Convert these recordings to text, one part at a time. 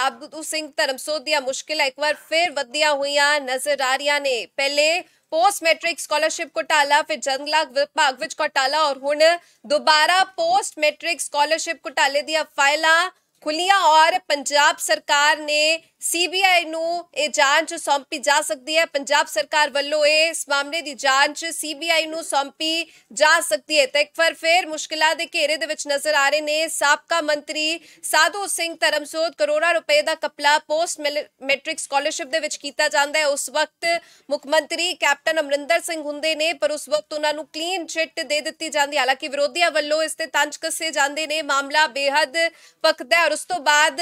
taboo Singh Dharamsot ਦੀਆਂ ਮੁਸ਼ਕਿਲਾਂ ਇੱਕ ਵਾਰ ਫਿਰ ਵਧੀਆਂ ਹੋਈਆਂ ਨਜ਼ਰ ਆ ਰਹੀਆਂ ਨੇ ਪਹਿਲੇ ਪੋਸਟ ਮੈਟ੍ਰਿਕ ਸਕਾਲਰਸ਼ਿਪ ਘੁਟਾਲਾ ਫਿਰ ਜੰਗਲਾਗ ਵਿਭਾਗ ਵਿੱਚ ਘੁਟਾਲਾ ਔਰ ਹੁਣ ਦੁਬਾਰਾ ਪੋਸਟ ਮੈਟ੍ਰਿਕ ਸਕਾਲਰਸ਼ਿਪ ਘੁਟਾਲੇ ਦੀਆਂ ਫਾਈਲਾਂ ਖੁੱਲੀਆਂ ਔਰ ਪੰਜਾਬ ਸਰਕਾਰ ਨੇ ਸੀਬੀਆਈ ਨੂੰ ਇਹ ਜਾਂਚ ਸੌਂਪੀ ਜਾ ਸਕਦੀ ਹੈ ਪੰਜਾਬ ਸਰਕਾਰ ਵੱਲੋਂ ਇਸ ਮਾਮਲੇ ਦੀ ਜਾਂਚ ਸੀਬੀਆਈ ਨੂੰ ਸੌਂਪੀ ਜਾ ਸਕਦੀ ਹੈ ਤੇ ਇੱਕ ਵਾਰ ਫੇਰ ਮੁਸ਼ਕਲਾਂ ਦੇ ਘੇਰੇ ਦੇ ਵਿੱਚ ਨਜ਼ਰ ਆ ਰਹੇ ਨੇ ਸਾਬਕਾ ਮੰਤਰੀ ਸਾਧੂ ਸਿੰਘ ਧਰਮਸੋਤ ਕਰੋੜਾ ਰੁਪਏ ਦਾ ਕਪਲਾ ਪੋਸਟ ਮੈਟ੍ਰਿਕ ਸਕਾਲਰਸ਼ਿਪ ਦੇ ਵਿੱਚ ਕੀਤਾ ਜਾਂਦਾ ਹੈ ਉਸ ਵਕਤ ਮੁੱਖ ਮੰਤਰੀ ਕੈਪਟਨ ਅਮਰਿੰਦਰ ਸਿੰਘ ਹੁੰਦੇ ਨੇ ਪਰ ਉਸ ਵਕਤ ਉਹਨਾਂ ਨੂੰ ਕਲੀਨ ਚਿੱਟ ਦੇ ਦਿੱਤੀ ਜਾਂਦੀ ਹਾਲਾਂਕਿ ਵਿਰੋਧੀਆਂ ਵੱਲੋਂ ਇਸ ਤੇ ਤੰਜ ਕੱਸੇ ਜਾਂਦੇ ਨੇ ਮਾਮਲਾ ਬੇਹੱਦ ਪਕਦਾ ਔਰ ਉਸ ਤੋਂ ਬਾਅਦ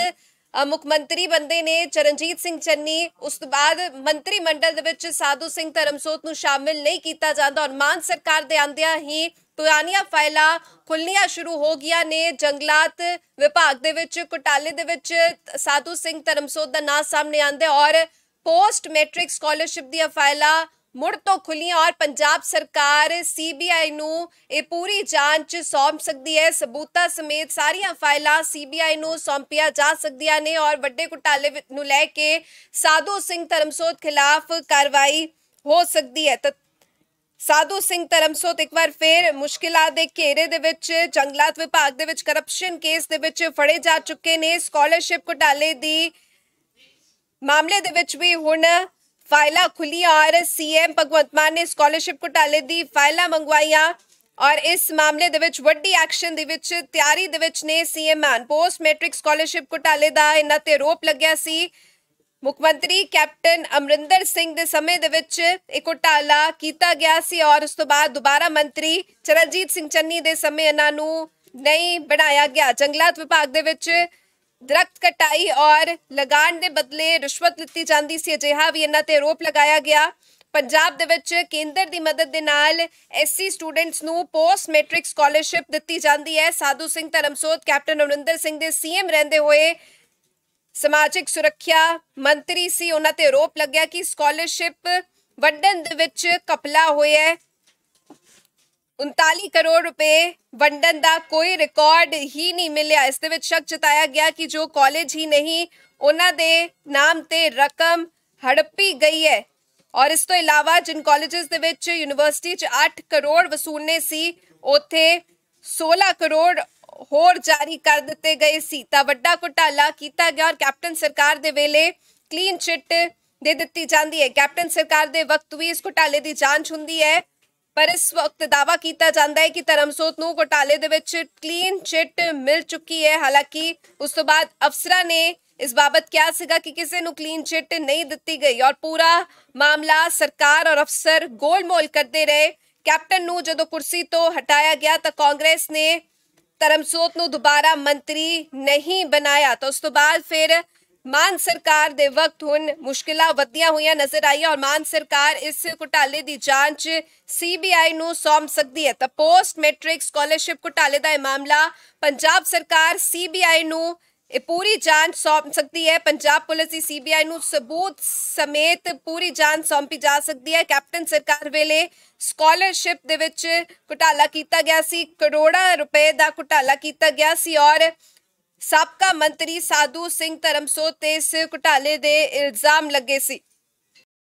ਮੁੱਖ ਮੰਤਰੀ ਬੰਦੇ ਨੇ ਚਰਨਜੀਤ ਸਿੰਘ ਚੰਨੀ ਉਸ ਤੋਂ ਬਾਅਦ ਮੰਤਰੀ ਮੰਡਲ ਦੇ ਵਿੱਚ ਸਾਧੂ ਸਿੰਘ ਧਰਮਸੋਤ ਨੂੰ ਸ਼ਾਮਿਲ ਨਹੀਂ ਕੀਤਾ ਜਾਂਦਾ ਔਰ ਮਾਨ ਸਰਕਾਰ ਦੇ ਆਂਦਿਆ ਹੀ ਪੁਰਾਣੀਆਂ ਫਾਈਲਾਂ ਖੁੱਲੀਆਂ ਸ਼ੁਰੂ ਹੋ ਗਈਆਂ ਨੇ ਜੰਗਲਾਤ ਵਿਭਾਗ ਦੇ ਵਿੱਚ ਕੋਟਾਲੇ ਦੇ ਵਿੱਚ ਸਾਧੂ ਸਿੰਘ ਧਰਮਸੋਤ ਦਾ ਨਾਮ ਸਾਹਮਣੇ ਆਂਦਾ ਔਰ ਪੋਸਟ ਮੈਟ੍ਰਿਕ ਸਕਾਲਰਸ਼ਿਪ ਦੀਆਂ ਫਾਈਲਾਂ ਮੁੜ ਤੋਂ ਖੁੱਲੀਆਂ ਔਰ ਪੰਜਾਬ ਸਰਕਾਰ ਸੀਬੀਆਈ ਨੂੰ ਇਹ ਪੂਰੀ ਜਾਂਚ ਸੌਂਪ ਸਕਦੀ ਹੈ ਸਬੂਤਾਂ ਸਮੇਤ ਸਾਰੀਆਂ ਫਾਈਲਾਂ ਸੀਬੀਆਈ ਨੂੰ ਸੌਂਪੀਆਂ ਜਾ ਸਕਦੀਆਂ ਨੇ ਔਰ ਵੱਡੇ ਘੁਟਾਲੇ ਨੂੰ ਲੈ ਕੇ ਸਾਧੂ ਸਿੰਘ ਧਰਮਸੋਤ ਖਿਲਾਫ ਕਾਰਵਾਈ ਹੋ ਸਕਦੀ ਹੈ ਤਾਂ ਸਾਧੂ ਸਿੰਘ ਧਰਮਸੋਤ ਇੱਕ ਵਾਰ ਫੇਰ ਮੁਸ਼ਕਿਲਾਂ ਦੇ ਘੇਰੇ ਦੇ ਵਿੱਚ ਜੰਗਲਾਤ ਵਿਭਾਗ ਦੇ ਵਿੱਚ ਕਰਪਸ਼ਨ ਕੇਸ ਦੇ ਵਿੱਚ ਫੜੇ ਜਾ ਚੁੱਕੇ ਨੇ ਸਕਾਲਰਸ਼ਿਪ ਘੁਟਾਲੇ ਦੀ ਮਾਮਲੇ ਦੇ ਵਿੱਚ ਵੀ ਹੁਣ ਫਾਈਲਾਂ ਖੁੱਲੀਆਂ ਔਰ ਸੀਐਮ ਭਗਵੰਤ ਮਾਨ ਨੇ ਸਕਾਲਰਸ਼ਿਪ ਘੁਟਾਲੇ ਦੀ ਫਾਈਲਾਂ ਮੰਗਵਾਈਆਂ ਔਰ ਇਸ ਮਾਮਲੇ ਦੇ ਵਿੱਚ ਵੱਡੀ ਐਕਸ਼ਨ ਦੇ ਵਿੱਚ ਤਿਆਰੀ ਦੇ ਵਿੱਚ ਨੇ CM Mann post matric scholarship ਘੁਟਾਲੇ ਦਾ ਇਹਨਾਂ ਤੇ ਰੋਪ ਲੱਗਿਆ ਸੀ ਮੁੱਖ ਮੰਤਰੀ ਕੈਪਟਨ ਅਮਰਿੰਦਰ ਸਿੰਘ ਦੇ ਸਮੇਂ ਦੇ ਵਿੱਚ ਇੱਕ ਘੁਟਾਲਾ ਕੀਤਾ ਗਿਆ ਸੀ ਔਰ ਉਸ ਤੋਂ ਬਾਅਦ ਦੁਬਾਰਾ ਮੰਤਰੀ ਚਰਨਜੀਤ ਸਿੰਘ ਚੰਨੀ ਦੇ ਸਮੇਂ ਇਹਨਾਂ ਨੂੰ ਨਹੀਂ ਬਣਾਇਆ ਗਿਆ ਜੰਗਲਾਤ ਵਿਭਾਗ ਦੇ ਵਿੱਚ ਦਰਖਤ ਕਟਾਈ ਔਰ ਲਗਾਨ ਦੇ ਬਦਲੇ ਰਿਸ਼ਵਤ ਲਿੱਤੀ ਜਾਂਦੀ ਸੀ ਅਜਿਹਾ ਵੀ ਇਹਨਾਂ ਤੇ ਆਰੋਪ ਲਗਾਇਆ ਗਿਆ ਪੰਜਾਬ ਦੇ ਵਿੱਚ ਕੇਂਦਰ ਦੀ ਮਦਦ ਦੇ ਨਾਲ ਐਸਸੀ ਸਟੂਡੈਂਟਸ ਨੂੰ ਪੋਸਟ ਮੈਟ੍ਰਿਕ ਸਕਾਲਰਸ਼ਿਪ ਦਿੱਤੀ ਜਾਂਦੀ ਹੈ ਸਾਧੂ ਸਿੰਘ ਧਰਮਸੋਤ ਕੈਪਟਨ ਅਮਰਿੰਦਰ ਸਿੰਘ ਦੇ ਸੀਐਮ ਰਹਿੰਦੇ ਹੋਏ ਸਮਾਜਿਕ ਸੁਰੱਖਿਆ ਮੰਤਰੀ ਸੀ ਉਹਨਾਂ ਤੇ ਆਰੋਪ ਲੱਗਿਆ ਕਿ ਸਕਾਲਰਸ਼ਿਪ ਵੰਡਣ ਦੇ ਵਿੱਚ ਕਪਲਾ ਹੋਇਆ ਹੈ 39 ਕਰੋੜ ਰੁਪਏ ਵੰਡਨ ਦਾ ਕੋਈ ਰਿਕਾਰਡ ਹੀ ਨਹੀਂ ਮਿਲਿਆ ਇਸ ਦੇ ਵਿੱਚ ਸ਼ੱਕ ਜਤਾਇਆ ਗਿਆ ਕਿ ਜੋ ਕਾਲਜ ਹੀ ਨਹੀਂ ਉਹਨਾਂ ਦੇ ਨਾਮ ਤੇ ਰਕਮ ਹੜੱਪੀ ਗਈ ਹੈ ਔਰ ਇਸ ਤੋਂ ਇਲਾਵਾ ਜਿਨ ਕਾਲਜਸ ਦੇ ਵਿੱਚ ਯੂਨੀਵਰਸਿਟੀ 'ਚ 8 ਕਰੋੜ ਵਸੂਲਨੇ ਸੀ ਉੱਥੇ 16 ਕਰੋੜ ਹੋਰ ਜਾਰੀ ਕਰ ਦਿੱਤੇ ਗਏ ਸੀ ਤਾਂ ਵੱਡਾ ਘੁਟਾਲਾ ਕੀਤਾ ਗਿਆ ਔਰ ਕੈਪਟਨ ਸਰਕਾਰ ਦੇ ਵੇਲੇ ਕਲੀਨ ਚਿੱਟ ਦੇ ਦਿੱਤੀ ਜਾਂਦੀ ਹੈ ਕੈਪਟਨ ਸਰਕਾਰ ਦੇ ਵਕਤ ਵੀ ਇਸ ਘੁਟਾਲੇ ਦੀ ਜਾਂਚ ਹੁੰਦੀ ਹੈ ਪਰ ਇਸ ਵਕਤ ਦਾਵਾ ਕੀਤਾ ਜਾਂਦਾ ਹੈ ਕਿ ਧਰਮਸੋਤ ਨੂੰ ਘੋਟਾਲੇ ਦੇ ਵਿੱਚ ਕਲੀਨ ਚਿੱਟ ਮਿਲ ਚੁੱਕੀ ਹੈ ਹਾਲਾਂਕਿ ਉਸ ਤੋਂ ਬਾਅਦ ਅਫਸਰਾਂ ਨੇ ਇਸ ਬਾਬਤ ਕਿਹਾ ਸੀਗਾ ਕਿ ਕਿਸੇ ਨੂੰ ਕਲੀਨ ਚਿੱਟ ਨਹੀਂ ਦਿੱਤੀ ਗਈ ਔਰ ਪੂਰਾ ਮਾਮਲਾ ਸਰਕਾਰ ਔਰ ਅਫਸਰ ਗੋਲਮੋਲ ਕਰਦੇ ਰਹੇ ਕੈਪਟਨ ਨੂੰ ਜਦੋਂ ਕੁਰਸੀ ਤੋਂ ਹਟਾਇਆ ਗਿਆ ਤਾਂ ਕਾਂਗਰਸ ਨੇ ਧਰਮਸੋਤ ਨੂੰ ਦੁਬਾਰਾ ਮੰਤਰੀ ਨਹੀਂ ਬਣਾਇਆ ਤਾਂ ਉਸ ਤੋਂ ਬਾਅਦ ਫਿਰ ਮਾਨ ਸਰਕਾਰ ਦੇ ਵਕਤ ਹੁਣ ਮੁਸ਼ਕਿਲਾਂ ਵਧੀਆਂ ਹੋਈਆਂ ਨਜ਼ਰ ਆਈਆਂ ਔਰ ਮਾਨ ਸਰਕਾਰ ਇਸ ਘੁਟਾਲੇ ਦੀ ਜਾਂਚ ਸੀਬੀਆਈ ਨੂੰ ਸੌਂਪ ਸਕਦੀ ਹੈ ਤਾਂ ਪੋਸਟ ਮੈਟ੍ਰਿਕ ਸਕਾਲਰਸ਼ਿਪ ਘੁਟਾਲੇ ਦਾ ਇਹ ਮਾਮਲਾ ਪੰਜਾਬ ਸਰਕਾਰ ਸੀਬੀਆਈ ਨੂੰ ਇਹ ਪੂਰੀ ਜਾਂਚ ਸੌਂਪ ਸਕਦੀ ਹੈ ਪੰਜਾਬ ਪੁਲਿਸ ਦੀ ਸੀਬੀਆਈ ਨੂੰ ਸਬੂਤ ਸਮੇਤ ਪੂਰੀ ਜਾਂਚ ਸੌਂਪੀ ਜਾ ਸਕਦੀ ਹੈ ਕੈਪਟਨ ਸਰਕਾਰ ਵੇਲੇ ਸਕਾਲਰਸ਼ਿਪ ਦੇ ਵਿੱਚ ਘੁਟਾਲਾ ਕੀਤਾ ਗਿਆ ਸੀ ਕਰੋੜਾਂ ਰੁਪਏ ਦਾ ਘੁਟਾਲਾ ਕੀਤਾ ਗਿਆ ਸੀ ਔਰ ਸਾਬਕਾ ਮੰਤਰੀ ਸਾਧੂ ਸਿੰਘ ਧਰਮਸੋਤ ਤੇ ਸਿਰ ਘਟਾਲੇ ਦੇ ਇਲਜ਼ਾਮ ਲੱਗੇ ਸੀ